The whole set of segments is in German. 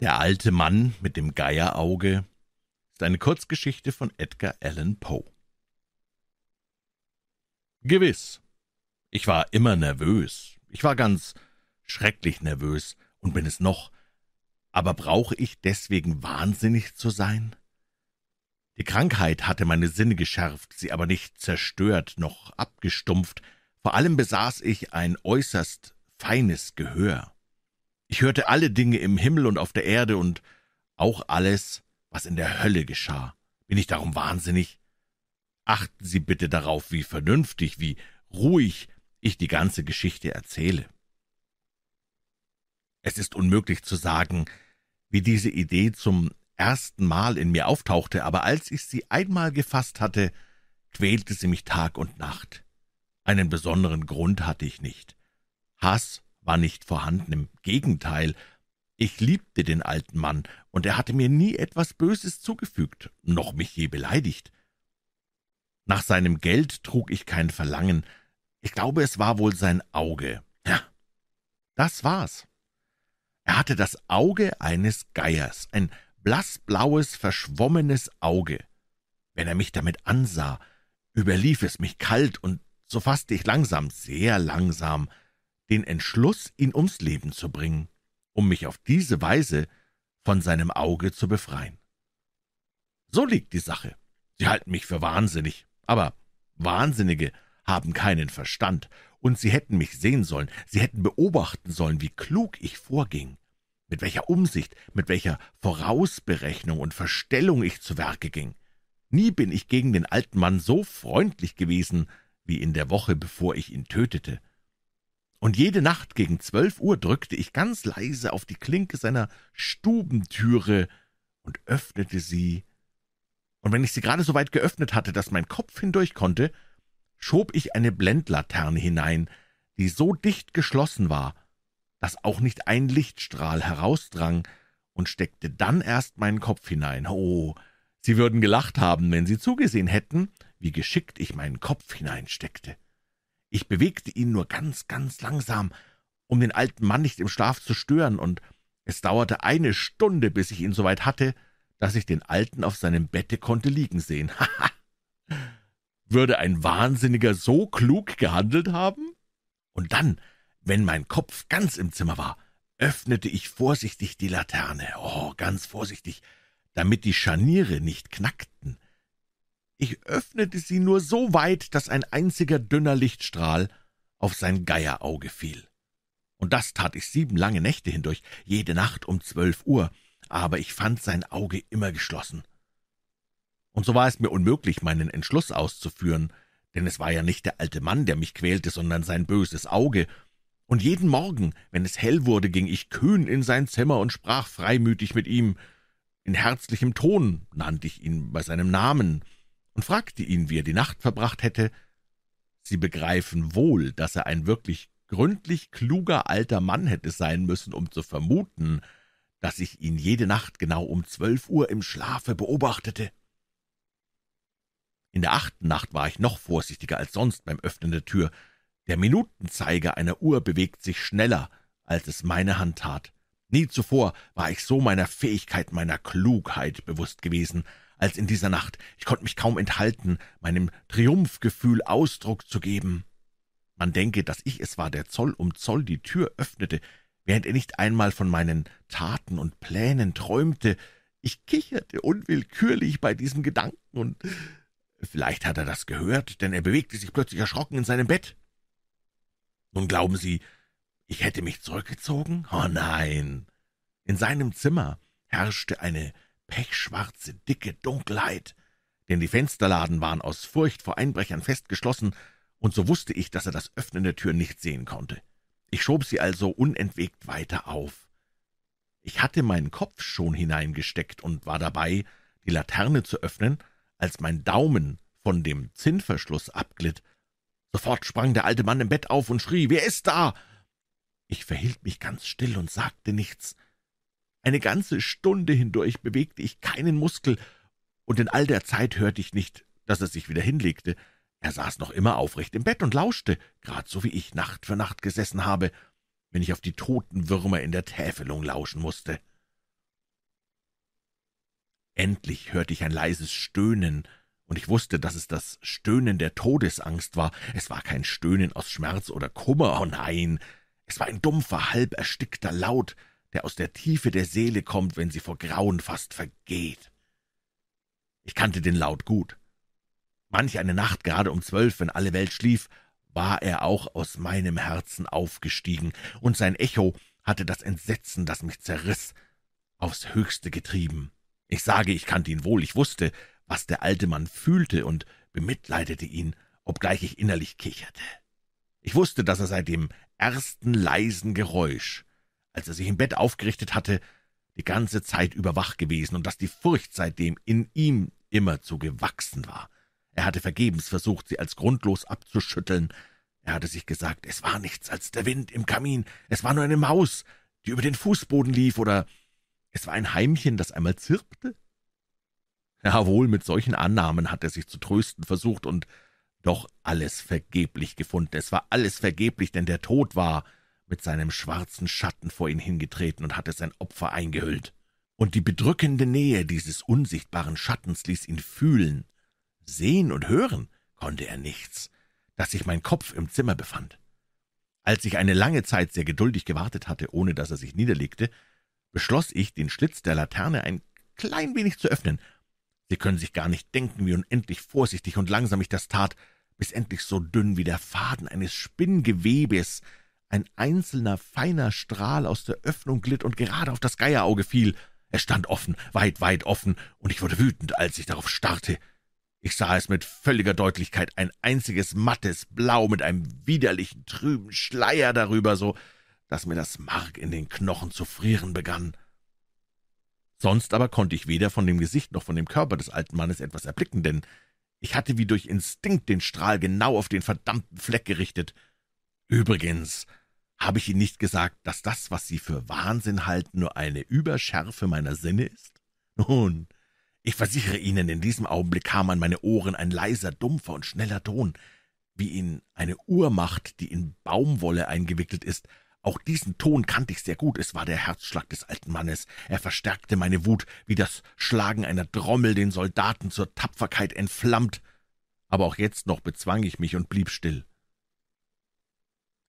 Der alte Mann mit dem Geierauge ist eine Kurzgeschichte von Edgar Allan Poe. Gewiss, ich war immer nervös. Ich war ganz schrecklich nervös und bin es noch. Aber brauche ich deswegen wahnsinnig zu sein? Die Krankheit hatte meine Sinne geschärft, sie aber nicht zerstört noch abgestumpft. Vor allem besaß ich ein äußerst feines Gehör. Ich hörte alle Dinge im Himmel und auf der Erde und auch alles, was in der Hölle geschah. Bin ich darum wahnsinnig? Achten Sie bitte darauf, wie vernünftig, wie ruhig ich die ganze Geschichte erzähle. Es ist unmöglich zu sagen, wie diese Idee zum ersten Mal in mir auftauchte, aber als ich sie einmal gefasst hatte, quälte sie mich Tag und Nacht. Einen besonderen Grund hatte ich nicht. Hass war nicht vorhanden, im Gegenteil. Ich liebte den alten Mann, und er hatte mir nie etwas Böses zugefügt, noch mich je beleidigt. Nach seinem Geld trug ich kein Verlangen. Ich glaube, es war wohl sein Auge. Ja, das war's. Er hatte das Auge eines Geiers, ein blassblaues, verschwommenes Auge. Wenn er mich damit ansah, überlief es mich kalt und so fasste ich langsam, sehr langsam, den Entschluss, ihn ums Leben zu bringen, um mich auf diese Weise von seinem Auge zu befreien. So liegt die Sache. Sie halten mich für wahnsinnig, aber Wahnsinnige haben keinen Verstand, und sie hätten mich sehen sollen, sie hätten beobachten sollen, wie klug ich vorging, mit welcher Umsicht, mit welcher Vorausberechnung und Verstellung ich zu Werke ging. Nie bin ich gegen den alten Mann so freundlich gewesen wie in der Woche, bevor ich ihn tötete und jede Nacht gegen zwölf Uhr drückte ich ganz leise auf die Klinke seiner Stubentüre und öffnete sie, und wenn ich sie gerade so weit geöffnet hatte, dass mein Kopf hindurch konnte, schob ich eine Blendlaterne hinein, die so dicht geschlossen war, dass auch nicht ein Lichtstrahl herausdrang, und steckte dann erst meinen Kopf hinein. Oh, Sie würden gelacht haben, wenn Sie zugesehen hätten, wie geschickt ich meinen Kopf hineinsteckte. Ich bewegte ihn nur ganz, ganz langsam, um den alten Mann nicht im Schlaf zu stören, und es dauerte eine Stunde, bis ich ihn soweit hatte, dass ich den Alten auf seinem Bette konnte liegen sehen. Haha! Würde ein Wahnsinniger so klug gehandelt haben? Und dann, wenn mein Kopf ganz im Zimmer war, öffnete ich vorsichtig die Laterne, oh, ganz vorsichtig, damit die Scharniere nicht knackten. Ich öffnete sie nur so weit, dass ein einziger dünner Lichtstrahl auf sein Geierauge fiel. Und das tat ich sieben lange Nächte hindurch, jede Nacht um zwölf Uhr, aber ich fand sein Auge immer geschlossen. Und so war es mir unmöglich, meinen Entschluss auszuführen, denn es war ja nicht der alte Mann, der mich quälte, sondern sein böses Auge, und jeden Morgen, wenn es hell wurde, ging ich kühn in sein Zimmer und sprach freimütig mit ihm. In herzlichem Ton nannte ich ihn bei seinem Namen, und fragte ihn, wie er die Nacht verbracht hätte. Sie begreifen wohl, dass er ein wirklich gründlich kluger alter Mann hätte sein müssen, um zu vermuten, dass ich ihn jede Nacht genau um zwölf Uhr im Schlafe beobachtete. In der achten Nacht war ich noch vorsichtiger als sonst beim Öffnen der Tür. Der Minutenzeiger einer Uhr bewegt sich schneller, als es meine Hand tat. Nie zuvor war ich so meiner Fähigkeit, meiner Klugheit bewusst gewesen als in dieser Nacht. Ich konnte mich kaum enthalten, meinem Triumphgefühl Ausdruck zu geben. Man denke, dass ich es war, der Zoll um Zoll die Tür öffnete, während er nicht einmal von meinen Taten und Plänen träumte. Ich kicherte unwillkürlich bei diesem Gedanken und vielleicht hat er das gehört, denn er bewegte sich plötzlich erschrocken in seinem Bett. Nun glauben Sie, ich hätte mich zurückgezogen? Oh nein! In seinem Zimmer herrschte eine pechschwarze, dicke Dunkelheit, denn die Fensterladen waren aus Furcht vor Einbrechern festgeschlossen, und so wusste ich, dass er das Öffnen der Tür nicht sehen konnte. Ich schob sie also unentwegt weiter auf. Ich hatte meinen Kopf schon hineingesteckt und war dabei, die Laterne zu öffnen, als mein Daumen von dem Zinnverschluss abglitt. Sofort sprang der alte Mann im Bett auf und schrie, »Wer ist da?« Ich verhielt mich ganz still und sagte nichts, eine ganze Stunde hindurch bewegte ich keinen Muskel, und in all der Zeit hörte ich nicht, dass er sich wieder hinlegte. Er saß noch immer aufrecht im Bett und lauschte, grad so wie ich Nacht für Nacht gesessen habe, wenn ich auf die toten Würmer in der Täfelung lauschen musste. Endlich hörte ich ein leises Stöhnen, und ich wusste, dass es das Stöhnen der Todesangst war. Es war kein Stöhnen aus Schmerz oder Kummer, oh nein, es war ein dumpfer, halb erstickter Laut, der aus der Tiefe der Seele kommt, wenn sie vor Grauen fast vergeht. Ich kannte den Laut gut. Manch eine Nacht, gerade um zwölf, wenn alle Welt schlief, war er auch aus meinem Herzen aufgestiegen, und sein Echo hatte das Entsetzen, das mich zerriss, aufs Höchste getrieben. Ich sage, ich kannte ihn wohl, ich wusste, was der alte Mann fühlte und bemitleidete ihn, obgleich ich innerlich kicherte. Ich wusste, dass er seit dem ersten leisen Geräusch als er sich im Bett aufgerichtet hatte, die ganze Zeit über gewesen und dass die Furcht seitdem in ihm immerzu gewachsen war. Er hatte vergebens versucht, sie als grundlos abzuschütteln. Er hatte sich gesagt, es war nichts als der Wind im Kamin, es war nur eine Maus, die über den Fußboden lief, oder es war ein Heimchen, das einmal zirpte. Jawohl, mit solchen Annahmen hat er sich zu trösten versucht und doch alles vergeblich gefunden. Es war alles vergeblich, denn der Tod war mit seinem schwarzen Schatten vor ihn hingetreten und hatte sein Opfer eingehüllt. Und die bedrückende Nähe dieses unsichtbaren Schattens ließ ihn fühlen. Sehen und hören konnte er nichts, dass sich mein Kopf im Zimmer befand. Als ich eine lange Zeit sehr geduldig gewartet hatte, ohne dass er sich niederlegte, beschloss ich, den Schlitz der Laterne ein klein wenig zu öffnen. Sie können sich gar nicht denken, wie unendlich vorsichtig und langsam ich das tat, bis endlich so dünn wie der Faden eines Spinngewebes ein einzelner feiner Strahl aus der Öffnung glitt und gerade auf das Geierauge fiel. Es stand offen, weit, weit offen, und ich wurde wütend, als ich darauf starrte. Ich sah es mit völliger Deutlichkeit, ein einziges mattes Blau mit einem widerlichen, trüben Schleier darüber, so dass mir das Mark in den Knochen zu frieren begann. Sonst aber konnte ich weder von dem Gesicht noch von dem Körper des alten Mannes etwas erblicken, denn ich hatte wie durch Instinkt den Strahl genau auf den verdammten Fleck gerichtet. Übrigens habe ich Ihnen nicht gesagt, dass das, was Sie für Wahnsinn halten, nur eine Überschärfe meiner Sinne ist? Nun, ich versichere Ihnen, in diesem Augenblick kam an meine Ohren ein leiser, dumpfer und schneller Ton, wie ihn eine Uhrmacht, die in Baumwolle eingewickelt ist. Auch diesen Ton kannte ich sehr gut, es war der Herzschlag des alten Mannes. Er verstärkte meine Wut, wie das Schlagen einer Trommel den Soldaten zur Tapferkeit entflammt. Aber auch jetzt noch bezwang ich mich und blieb still.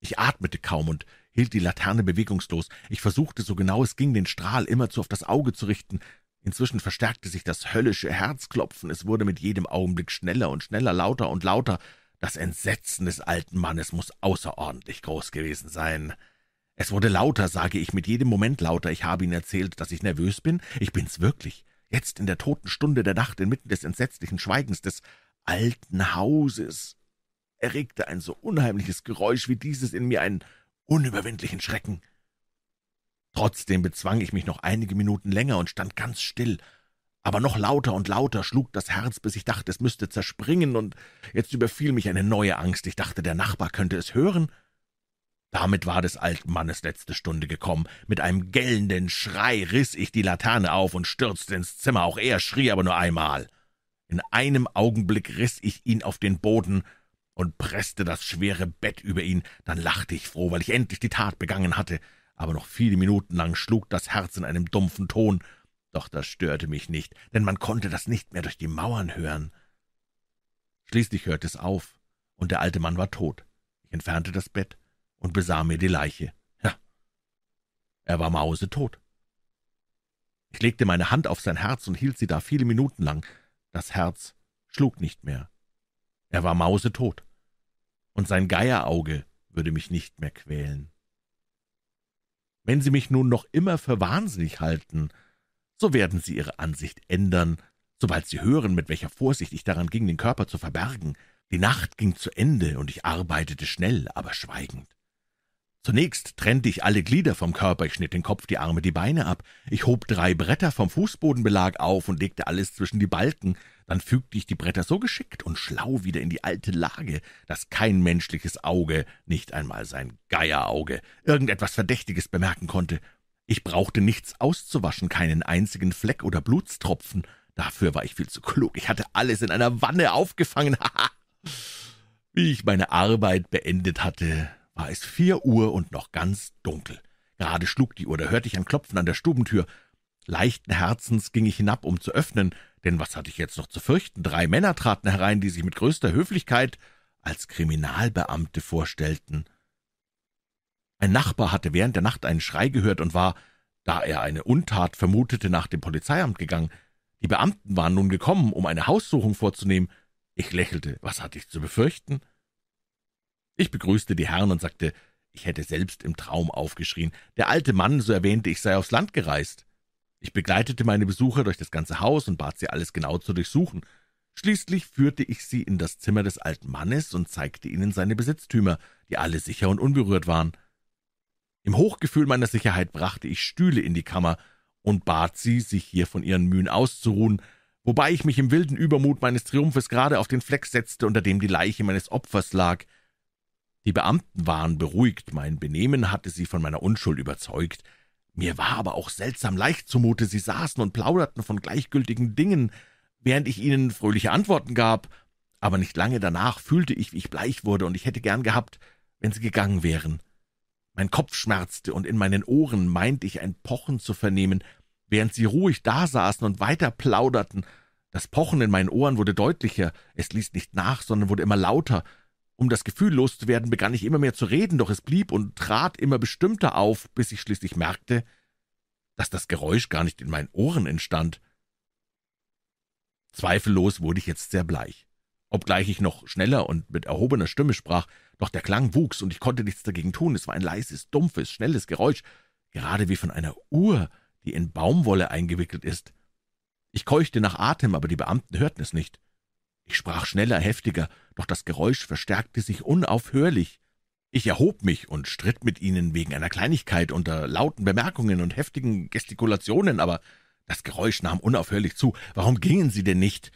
Ich atmete kaum und hielt die Laterne bewegungslos. Ich versuchte, so genau es ging, den Strahl immerzu auf das Auge zu richten. Inzwischen verstärkte sich das höllische Herzklopfen. Es wurde mit jedem Augenblick schneller und schneller, lauter und lauter. Das Entsetzen des alten Mannes muss außerordentlich groß gewesen sein. Es wurde lauter, sage ich, mit jedem Moment lauter. Ich habe ihn erzählt, dass ich nervös bin. Ich bin's wirklich. Jetzt in der toten Stunde der Nacht, inmitten des entsetzlichen Schweigens des alten Hauses erregte ein so unheimliches Geräusch wie dieses in mir einen unüberwindlichen Schrecken. Trotzdem bezwang ich mich noch einige Minuten länger und stand ganz still, aber noch lauter und lauter schlug das Herz, bis ich dachte, es müsste zerspringen, und jetzt überfiel mich eine neue Angst. Ich dachte, der Nachbar könnte es hören. Damit war des alten Mannes letzte Stunde gekommen. Mit einem gellenden Schrei riss ich die Laterne auf und stürzte ins Zimmer. Auch er schrie aber nur einmal. In einem Augenblick riss ich ihn auf den Boden und presste das schwere Bett über ihn. Dann lachte ich froh, weil ich endlich die Tat begangen hatte. Aber noch viele Minuten lang schlug das Herz in einem dumpfen Ton. Doch das störte mich nicht, denn man konnte das nicht mehr durch die Mauern hören. Schließlich hörte es auf, und der alte Mann war tot. Ich entfernte das Bett und besah mir die Leiche. Ja, er war mausetot. Ich legte meine Hand auf sein Herz und hielt sie da viele Minuten lang. Das Herz schlug nicht mehr. Er war mausetot und sein Geierauge würde mich nicht mehr quälen. Wenn Sie mich nun noch immer für wahnsinnig halten, so werden Sie Ihre Ansicht ändern, sobald Sie hören, mit welcher Vorsicht ich daran ging, den Körper zu verbergen. Die Nacht ging zu Ende, und ich arbeitete schnell, aber schweigend. Zunächst trennte ich alle Glieder vom Körper, ich schnitt den Kopf, die Arme, die Beine ab. Ich hob drei Bretter vom Fußbodenbelag auf und legte alles zwischen die Balken. Dann fügte ich die Bretter so geschickt und schlau wieder in die alte Lage, dass kein menschliches Auge, nicht einmal sein Geierauge, irgendetwas Verdächtiges bemerken konnte. Ich brauchte nichts auszuwaschen, keinen einzigen Fleck oder Blutstropfen. Dafür war ich viel zu klug. Ich hatte alles in einer Wanne aufgefangen. Wie ich meine Arbeit beendet hatte, war es vier Uhr und noch ganz dunkel. Gerade schlug die Uhr, da hörte ich ein Klopfen an der Stubentür. Leichten Herzens ging ich hinab, um zu öffnen, denn was hatte ich jetzt noch zu fürchten? Drei Männer traten herein, die sich mit größter Höflichkeit als Kriminalbeamte vorstellten. Ein Nachbar hatte während der Nacht einen Schrei gehört und war, da er eine Untat vermutete, nach dem Polizeiamt gegangen. Die Beamten waren nun gekommen, um eine Haussuchung vorzunehmen. Ich lächelte, was hatte ich zu befürchten? Ich begrüßte die Herren und sagte, ich hätte selbst im Traum aufgeschrien. Der alte Mann, so erwähnte ich, sei aufs Land gereist. Ich begleitete meine Besucher durch das ganze Haus und bat sie, alles genau zu durchsuchen. Schließlich führte ich sie in das Zimmer des alten Mannes und zeigte ihnen seine Besitztümer, die alle sicher und unberührt waren. Im Hochgefühl meiner Sicherheit brachte ich Stühle in die Kammer und bat sie, sich hier von ihren Mühen auszuruhen, wobei ich mich im wilden Übermut meines Triumphes gerade auf den Fleck setzte, unter dem die Leiche meines Opfers lag – die Beamten waren beruhigt, mein Benehmen hatte sie von meiner Unschuld überzeugt. Mir war aber auch seltsam leicht zumute, sie saßen und plauderten von gleichgültigen Dingen, während ich ihnen fröhliche Antworten gab, aber nicht lange danach fühlte ich, wie ich bleich wurde, und ich hätte gern gehabt, wenn sie gegangen wären. Mein Kopf schmerzte, und in meinen Ohren meinte ich ein Pochen zu vernehmen, während sie ruhig dasaßen und weiter plauderten. Das Pochen in meinen Ohren wurde deutlicher, es ließ nicht nach, sondern wurde immer lauter, um das Gefühl loszuwerden, begann ich immer mehr zu reden, doch es blieb und trat immer bestimmter auf, bis ich schließlich merkte, dass das Geräusch gar nicht in meinen Ohren entstand. Zweifellos wurde ich jetzt sehr bleich. Obgleich ich noch schneller und mit erhobener Stimme sprach, doch der Klang wuchs und ich konnte nichts dagegen tun. Es war ein leises, dumpfes, schnelles Geräusch, gerade wie von einer Uhr, die in Baumwolle eingewickelt ist. Ich keuchte nach Atem, aber die Beamten hörten es nicht. Ich sprach schneller, heftiger, doch das Geräusch verstärkte sich unaufhörlich. Ich erhob mich und stritt mit ihnen wegen einer Kleinigkeit unter lauten Bemerkungen und heftigen Gestikulationen, aber das Geräusch nahm unaufhörlich zu. Warum gingen sie denn nicht?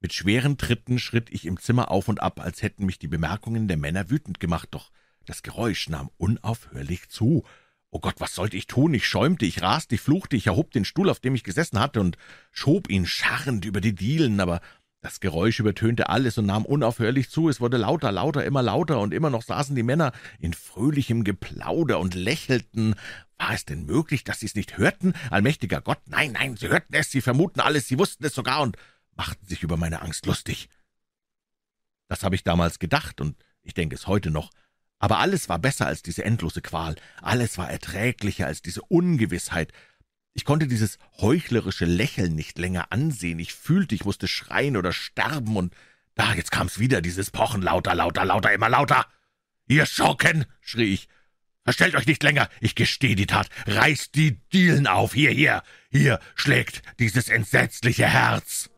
Mit schweren Tritten schritt ich im Zimmer auf und ab, als hätten mich die Bemerkungen der Männer wütend gemacht, doch das Geräusch nahm unaufhörlich zu. Oh Gott, was sollte ich tun? Ich schäumte, ich raste, ich fluchte, ich erhob den Stuhl, auf dem ich gesessen hatte, und schob ihn scharrend über die Dielen, aber das Geräusch übertönte alles und nahm unaufhörlich zu, es wurde lauter, lauter, immer lauter, und immer noch saßen die Männer in fröhlichem Geplauder und lächelten. War es denn möglich, dass sie es nicht hörten? Allmächtiger Gott, nein, nein, sie hörten es, sie vermuten alles, sie wussten es sogar und machten sich über meine Angst lustig. Das habe ich damals gedacht, und ich denke es heute noch, aber alles war besser als diese endlose Qual, alles war erträglicher als diese Ungewissheit, ich konnte dieses heuchlerische Lächeln nicht länger ansehen. Ich fühlte, ich musste schreien oder sterben, und da, jetzt kam's wieder, dieses Pochen lauter, lauter, lauter, immer lauter. Ihr Schocken, schrie ich, verstellt euch nicht länger, ich gestehe die Tat, reißt die Dielen auf, hier, hier, hier schlägt dieses entsetzliche Herz.